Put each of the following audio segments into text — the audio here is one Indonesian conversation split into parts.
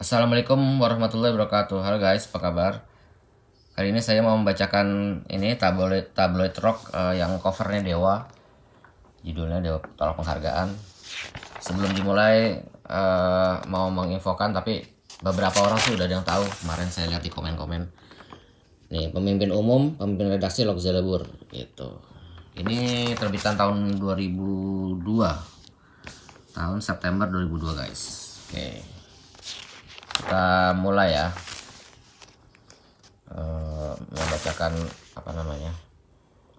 Assalamualaikum warahmatullahi wabarakatuh. Halo guys, apa kabar? Hari ini saya mau membacakan ini tabloid tabloid rock uh, yang covernya Dewa. Judulnya Dewa Tolak Penghargaan. Sebelum dimulai uh, mau menginfokan tapi beberapa orang sudah ada yang tahu. Kemarin saya lihat di komen-komen. Nih, pemimpin umum, pemimpin redaksi Log Zelebur gitu. Ini terbitan tahun 2002. Tahun September 2002, guys. Oke. Okay kita mulai ya uh, membacakan apa namanya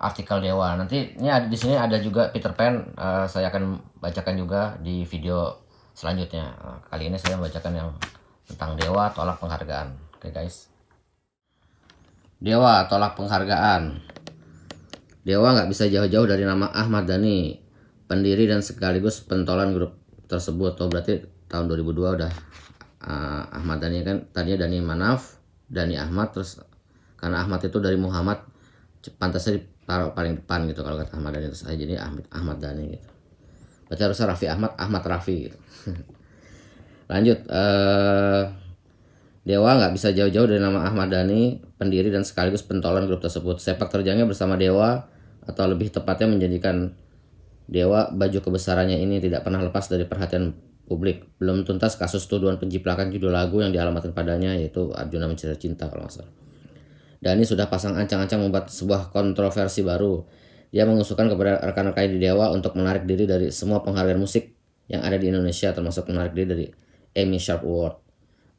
artikel dewa nanti ini ada di sini ada juga Peter Pan uh, saya akan bacakan juga di video selanjutnya eh, kali ini saya membacakan yang tentang dewa tolak penghargaan oke okay, guys dewa tolak penghargaan dewa nggak bisa jauh-jauh dari nama Ahmad Dhani pendiri dan sekaligus pentolan grup tersebut atau oh, berarti tahun 2002 udah uh, Ahmad Dhani kan tadinya Dhani Manaf Dhani Ahmad terus karena Ahmad itu dari Muhammad pantasnya ditaruh paling depan gitu kalau kata Ahmad Dhani terus aja jadi Ahmad Ahmad Dhani gitu Baca harusnya Rafi Ahmad Ahmad Raffi gitu lanjut uh, Dewa nggak bisa jauh-jauh dari nama Ahmad Dhani, pendiri dan sekaligus pentolan grup tersebut. Sepak terjangnya bersama Dewa atau lebih tepatnya menjadikan Dewa baju kebesarannya ini tidak pernah lepas dari perhatian publik. Belum tuntas kasus tuduhan penjiplakan judul lagu yang dialamatkan padanya yaitu Arjuna Mencinta Cinta kalau nggak salah. Dani sudah pasang ancang-ancang membuat sebuah kontroversi baru. Dia mengusulkan kepada rekan-rekan di Dewa untuk menarik diri dari semua penghargaan musik yang ada di Indonesia termasuk menarik diri dari Emmy Sharp Award.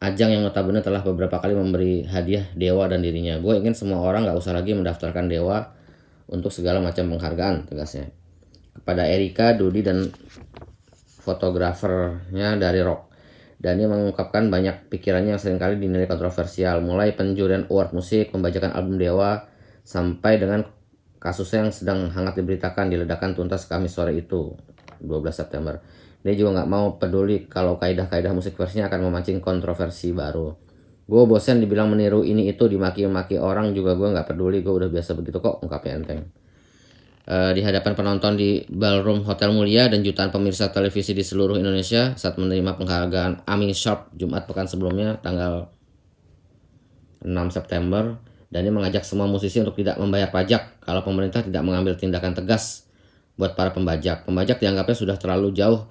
Ajang yang notabene telah beberapa kali memberi hadiah Dewa dan dirinya. Gue ingin semua orang gak usah lagi mendaftarkan Dewa untuk segala macam penghargaan, tegasnya. Kepada Erika, Dodi, dan fotografernya dari rock dan ia mengungkapkan banyak pikirannya yang seringkali dinilai kontroversial mulai penjurian award musik pembajakan album Dewa sampai dengan kasusnya yang sedang hangat diberitakan diledakan tuntas kami sore itu 12 September dia juga nggak mau peduli kalau kaedah-kaedah musik versinya akan memancing kontroversi baru gue bosen dibilang meniru ini itu dimaki-maki orang juga gue nggak peduli gue udah biasa begitu kok ungkapnya enteng Eh, di hadapan penonton di Ballroom Hotel Mulia dan jutaan pemirsa televisi di seluruh Indonesia saat menerima penghargaan Amin Sharp Jumat pekan sebelumnya tanggal 6 September dan dia mengajak semua musisi untuk tidak membayar pajak kalau pemerintah tidak mengambil tindakan tegas buat para pembajak. Pembajak dianggapnya sudah terlalu jauh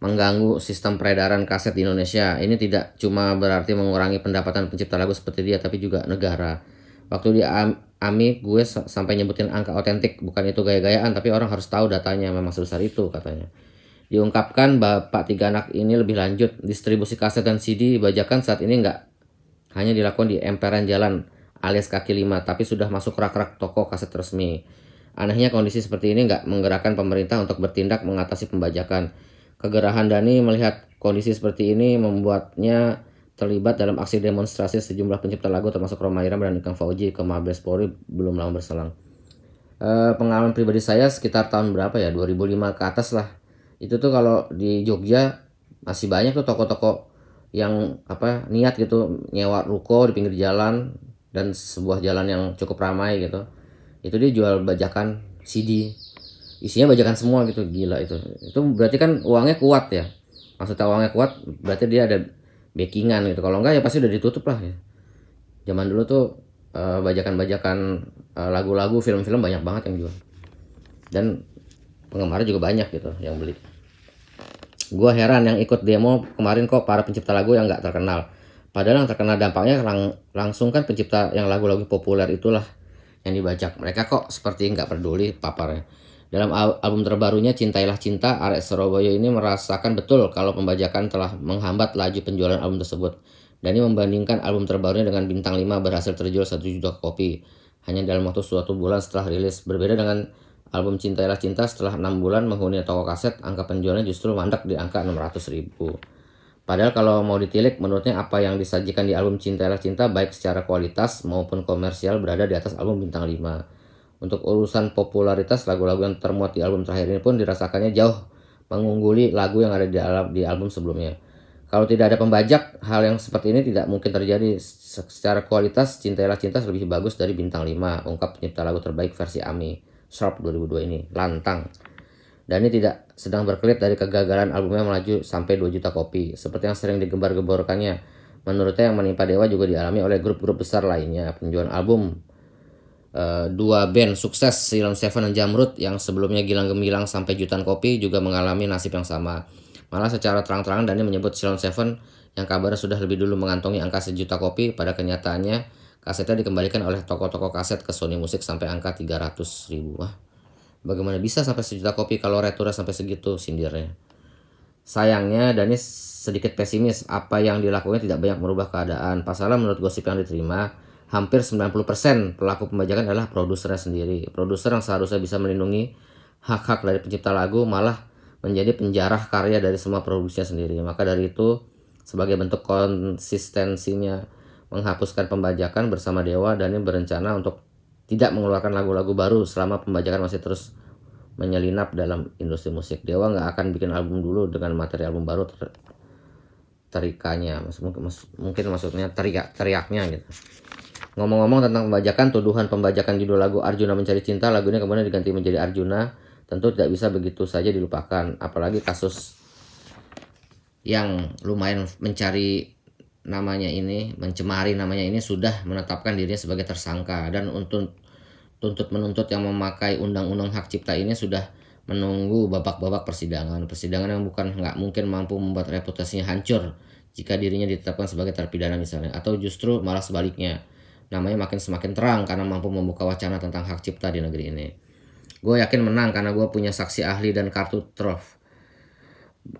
mengganggu sistem peredaran kaset di Indonesia. Ini tidak cuma berarti mengurangi pendapatan pencipta lagu seperti dia tapi juga negara. Waktu di Ami gue sampai nyebutin angka otentik bukan itu gaya-gayaan tapi orang harus tahu datanya memang sebesar itu katanya diungkapkan bapak tiga anak ini lebih lanjut distribusi kaset dan CD bajakan saat ini nggak hanya dilakukan di emperan jalan alias kaki lima tapi sudah masuk rak-rak toko kaset resmi anehnya kondisi seperti ini nggak menggerakkan pemerintah untuk bertindak mengatasi pembajakan kegerahan Dani melihat kondisi seperti ini membuatnya terlibat dalam aksi demonstrasi sejumlah pencipta lagu termasuk Roma Irama dan Kang Fauji ke Mabes Polri belum lama berselang. E, pengalaman pribadi saya sekitar tahun berapa ya 2005 ke atas lah. Itu tuh kalau di Jogja masih banyak tuh toko-toko yang apa niat gitu nyewa ruko di pinggir jalan dan sebuah jalan yang cukup ramai gitu. Itu dia jual bajakan CD isinya bajakan semua gitu gila itu itu berarti kan uangnya kuat ya maksudnya uangnya kuat berarti dia ada backingan gitu kalau enggak ya pasti udah ditutup lah ya zaman dulu tuh eh, bajakan-bajakan uh, lagu-lagu film-film banyak banget yang jual dan penggemarnya juga banyak gitu yang beli gua heran yang ikut demo kemarin kok para pencipta lagu yang nggak terkenal padahal yang terkenal dampaknya lang langsung kan pencipta yang lagu-lagu populer itulah yang dibajak mereka kok seperti nggak peduli paparnya dalam album terbarunya Cintailah Cinta, Arek Surabaya ini merasakan betul kalau pembajakan telah menghambat laju penjualan album tersebut. Dan ini membandingkan album terbarunya dengan Bintang 5 berhasil terjual 1 juta kopi hanya dalam waktu suatu bulan setelah rilis. Berbeda dengan album Cintailah Cinta setelah 6 bulan menghuni toko kaset, angka penjualan justru mandek di angka 600 ribu. Padahal kalau mau ditilik, menurutnya apa yang disajikan di album Cintailah Cinta baik secara kualitas maupun komersial berada di atas album Bintang 5. Untuk urusan popularitas, lagu-lagu yang termuat di album terakhir ini pun dirasakannya jauh mengungguli lagu yang ada di album, di album sebelumnya. Kalau tidak ada pembajak, hal yang seperti ini tidak mungkin terjadi. Secara kualitas, Cintailah Cinta lebih bagus dari Bintang 5, ungkap pencipta lagu terbaik versi AMI, Sharp 2002 ini, lantang. Dan ini tidak sedang berkelit dari kegagalan albumnya melaju sampai 2 juta kopi, seperti yang sering digembar-gemborkannya. Menurutnya yang menimpa Dewa juga dialami oleh grup-grup besar lainnya, penjualan album Eh, dua band sukses Silon Seven dan Jamrud yang sebelumnya gilang gemilang sampai jutaan kopi juga mengalami nasib yang sama. Malah secara terang-terangan Dani menyebut Silon Seven yang kabarnya sudah lebih dulu mengantongi angka sejuta kopi pada kenyataannya kasetnya dikembalikan oleh toko-toko kaset ke Sony Music sampai angka 300 ribu. Wah, bagaimana bisa sampai sejuta kopi kalau returnya sampai segitu sindirnya. Sayangnya Dani sedikit pesimis apa yang dilakukannya tidak banyak merubah keadaan. Pasalnya menurut gosip yang diterima, hampir 90% pelaku pembajakan adalah produsernya sendiri. Produser yang seharusnya bisa melindungi hak-hak dari pencipta lagu malah menjadi penjarah karya dari semua produksinya sendiri. Maka dari itu, sebagai bentuk konsistensinya menghapuskan pembajakan bersama Dewa dan ini berencana untuk tidak mengeluarkan lagu-lagu baru selama pembajakan masih terus menyelinap dalam industri musik. Dewa nggak akan bikin album dulu dengan materi album baru ter terikanya, mungkin, mungkin maksudnya teriak teriaknya gitu. Ngomong-ngomong tentang pembajakan, tuduhan pembajakan judul lagu Arjuna Mencari Cinta, lagunya kemudian diganti menjadi Arjuna, tentu tidak bisa begitu saja dilupakan. Apalagi kasus yang lumayan mencari namanya ini, mencemari namanya ini sudah menetapkan dirinya sebagai tersangka dan untuk tuntut menuntut yang memakai undang-undang hak cipta ini sudah menunggu babak-babak persidangan. Persidangan yang bukan nggak mungkin mampu membuat reputasinya hancur jika dirinya ditetapkan sebagai terpidana misalnya atau justru malah sebaliknya namanya makin semakin terang karena mampu membuka wacana tentang hak cipta di negeri ini. Gue yakin menang karena gue punya saksi ahli dan kartu truf.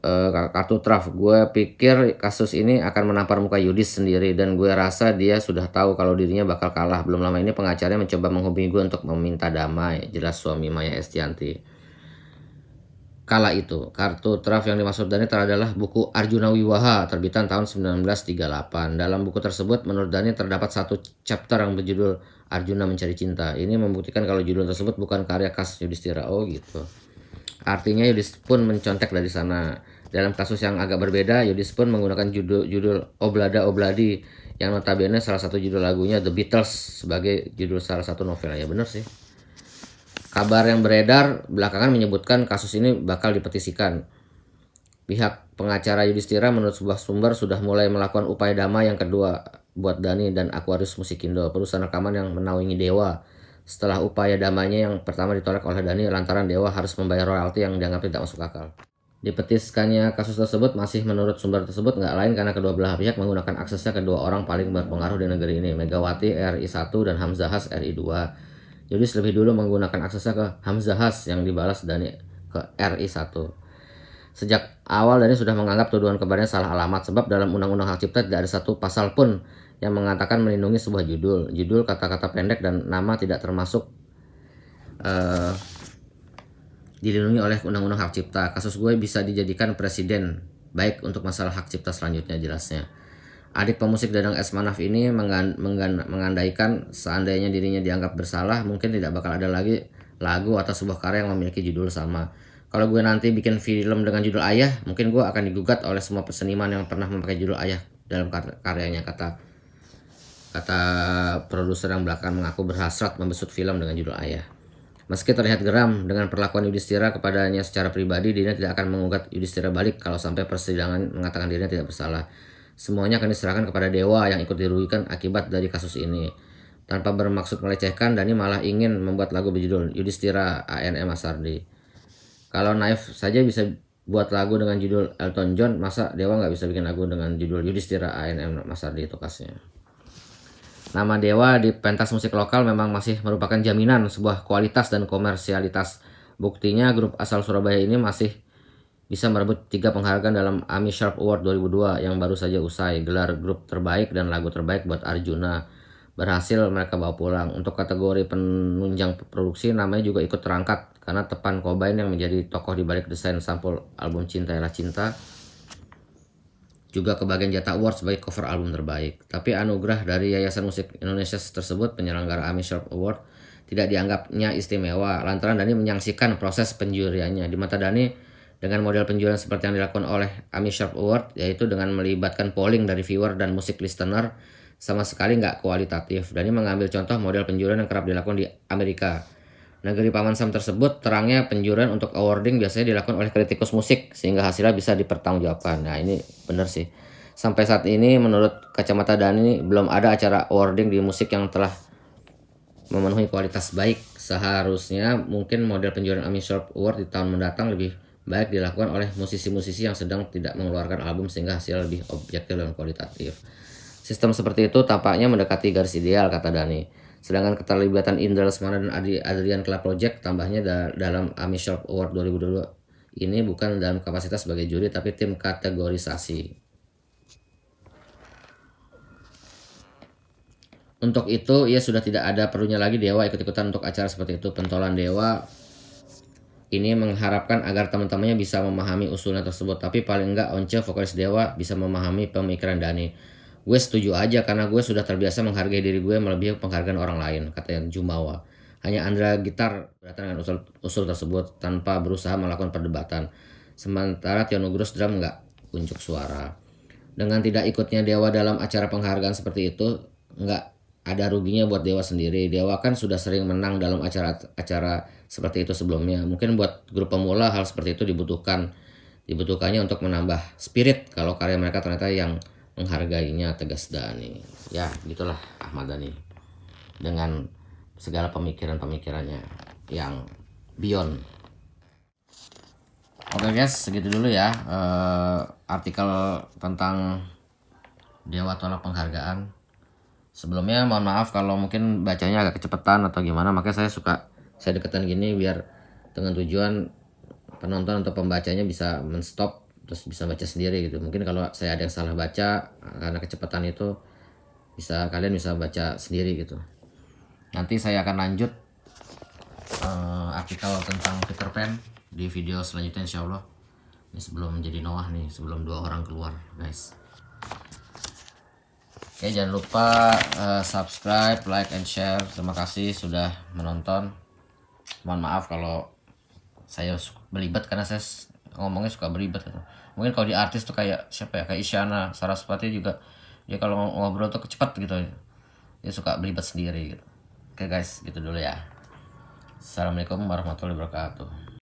E, eh, kartu truf. gue pikir kasus ini akan menampar muka Yudis sendiri dan gue rasa dia sudah tahu kalau dirinya bakal kalah belum lama ini pengacaranya mencoba menghubungi gue untuk meminta damai jelas suami Maya Estianti kala itu. Kartu draft yang dimaksud Dhani adalah buku Arjuna Wiwaha terbitan tahun 1938. Dalam buku tersebut menurut Dani terdapat satu chapter yang berjudul Arjuna Mencari Cinta. Ini membuktikan kalau judul tersebut bukan karya khas Yudhistira. Oh gitu. Artinya Yudhis pun mencontek dari sana. Dalam kasus yang agak berbeda, Yudhis pun menggunakan judul-judul Oblada Obladi yang notabene salah satu judul lagunya The Beatles sebagai judul salah satu novel. Ya bener sih. Kabar yang beredar belakangan menyebutkan kasus ini bakal dipetisikan. Pihak pengacara Yudhistira menurut sebuah sumber sudah mulai melakukan upaya damai yang kedua buat Dani dan Aquarius Musikindo, perusahaan rekaman yang menaungi Dewa. Setelah upaya damainya yang pertama ditolak oleh Dani lantaran Dewa harus membayar royalti yang dianggap tidak masuk akal. Dipetiskannya kasus tersebut masih menurut sumber tersebut nggak lain karena kedua belah pihak menggunakan aksesnya kedua orang paling berpengaruh di negeri ini, Megawati RI1 dan Hamzahas RI2 jadi lebih dulu menggunakan aksesnya ke Hamzah Has yang dibalas Dani ke RI1. Sejak awal Dani sudah menganggap tuduhan kepadanya salah alamat sebab dalam Undang-Undang Hak Cipta tidak ada satu pasal pun yang mengatakan melindungi sebuah judul. Judul, kata-kata pendek dan nama tidak termasuk uh, dilindungi oleh Undang-Undang Hak Cipta. Kasus gue bisa dijadikan presiden baik untuk masalah hak cipta selanjutnya jelasnya. Adik pemusik Dadang S. Manaf ini mengandaikan seandainya dirinya dianggap bersalah, mungkin tidak bakal ada lagi lagu atau sebuah karya yang memiliki judul sama. Kalau gue nanti bikin film dengan judul Ayah, mungkin gue akan digugat oleh semua peseniman yang pernah memakai judul Ayah dalam karyanya kata kata produser yang belakang mengaku berhasrat membesut film dengan judul Ayah. Meski terlihat geram dengan perlakuan Yudhistira kepadanya secara pribadi, dirinya tidak akan mengugat Yudhistira balik kalau sampai persidangan mengatakan dirinya tidak bersalah. Semuanya akan diserahkan kepada dewa yang ikut dirugikan akibat dari kasus ini. Tanpa bermaksud melecehkan, Dani malah ingin membuat lagu berjudul Yudhistira ANM Asardi. Kalau Naif saja bisa buat lagu dengan judul Elton John, masa Dewa nggak bisa bikin lagu dengan judul Yudhistira ANM Asardi itu kasnya. Nama Dewa di pentas musik lokal memang masih merupakan jaminan sebuah kualitas dan komersialitas. Buktinya grup asal Surabaya ini masih bisa merebut tiga penghargaan dalam AMI Sharp Award 2002 yang baru saja usai, gelar grup terbaik dan lagu terbaik buat Arjuna. Berhasil mereka bawa pulang. Untuk kategori penunjang produksi namanya juga ikut terangkat karena Tepan Kobain yang menjadi tokoh di balik desain sampul album cinta Ialah Cinta juga kebagian jatah award sebagai cover album terbaik. Tapi anugerah dari Yayasan Musik Indonesia tersebut penyelenggara AMI Sharp Award tidak dianggapnya istimewa lantaran Dani menyaksikan proses penjuriannya. Di mata Dani, dengan model penjualan seperti yang dilakukan oleh Ami Sharp Award yaitu dengan melibatkan polling dari viewer dan musik listener sama sekali nggak kualitatif dan ini mengambil contoh model penjualan yang kerap dilakukan di Amerika. Negeri Paman Sam tersebut terangnya penjualan untuk awarding biasanya dilakukan oleh kritikus musik sehingga hasilnya bisa dipertanggungjawabkan. Nah ini benar sih. Sampai saat ini menurut kacamata Dani belum ada acara awarding di musik yang telah memenuhi kualitas baik. Seharusnya mungkin model penjualan Ami Sharp Award di tahun mendatang lebih baik dilakukan oleh musisi-musisi yang sedang tidak mengeluarkan album sehingga hasil lebih objektif dan kualitatif. Sistem seperti itu tampaknya mendekati garis ideal, kata Dani. Sedangkan keterlibatan Indra Lesmana dan Adi Adrian Club Project tambahnya da dalam Ami Shop Award 2022 ini bukan dalam kapasitas sebagai juri tapi tim kategorisasi. Untuk itu, ia sudah tidak ada perlunya lagi Dewa ikut-ikutan untuk acara seperti itu. Pentolan Dewa ini mengharapkan agar teman-temannya bisa memahami usulan tersebut tapi paling enggak Once vokalis Dewa bisa memahami pemikiran Dani gue setuju aja karena gue sudah terbiasa menghargai diri gue melebihi penghargaan orang lain katanya Jumawa hanya Andra Gitar beratan dengan usul, usul tersebut tanpa berusaha melakukan perdebatan sementara Gros drum enggak unjuk suara dengan tidak ikutnya Dewa dalam acara penghargaan seperti itu enggak ada ruginya buat Dewa sendiri. Dewa kan sudah sering menang dalam acara-acara seperti itu sebelumnya. Mungkin buat grup pemula hal seperti itu dibutuhkan. Dibutuhkannya untuk menambah spirit kalau karya mereka ternyata yang menghargainya tegas Dani. Ya, gitulah Ahmad Dhani. Dengan segala pemikiran-pemikirannya yang beyond. Oke okay guys, segitu dulu ya uh, artikel tentang Dewa Tolak Penghargaan sebelumnya mohon maaf kalau mungkin bacanya agak kecepatan atau gimana makanya saya suka saya deketan gini biar dengan tujuan penonton atau pembacanya bisa menstop terus bisa baca sendiri gitu mungkin kalau saya ada yang salah baca karena kecepatan itu bisa kalian bisa baca sendiri gitu nanti saya akan lanjut uh, artikel tentang Peter Pan di video selanjutnya insya Allah ini sebelum jadi Noah nih sebelum dua orang keluar guys Oke, jangan lupa uh, subscribe, like, and share. Terima kasih sudah menonton. Mohon maaf kalau saya berlibat karena saya ngomongnya suka berlibat. Gitu. Mungkin kalau di artis tuh kayak siapa ya? Kayak Isyana, Saraswati juga. ya kalau ngobrol tuh kecepat gitu. Dia suka berlibat sendiri gitu. Oke guys, gitu dulu ya. Assalamualaikum warahmatullahi wabarakatuh.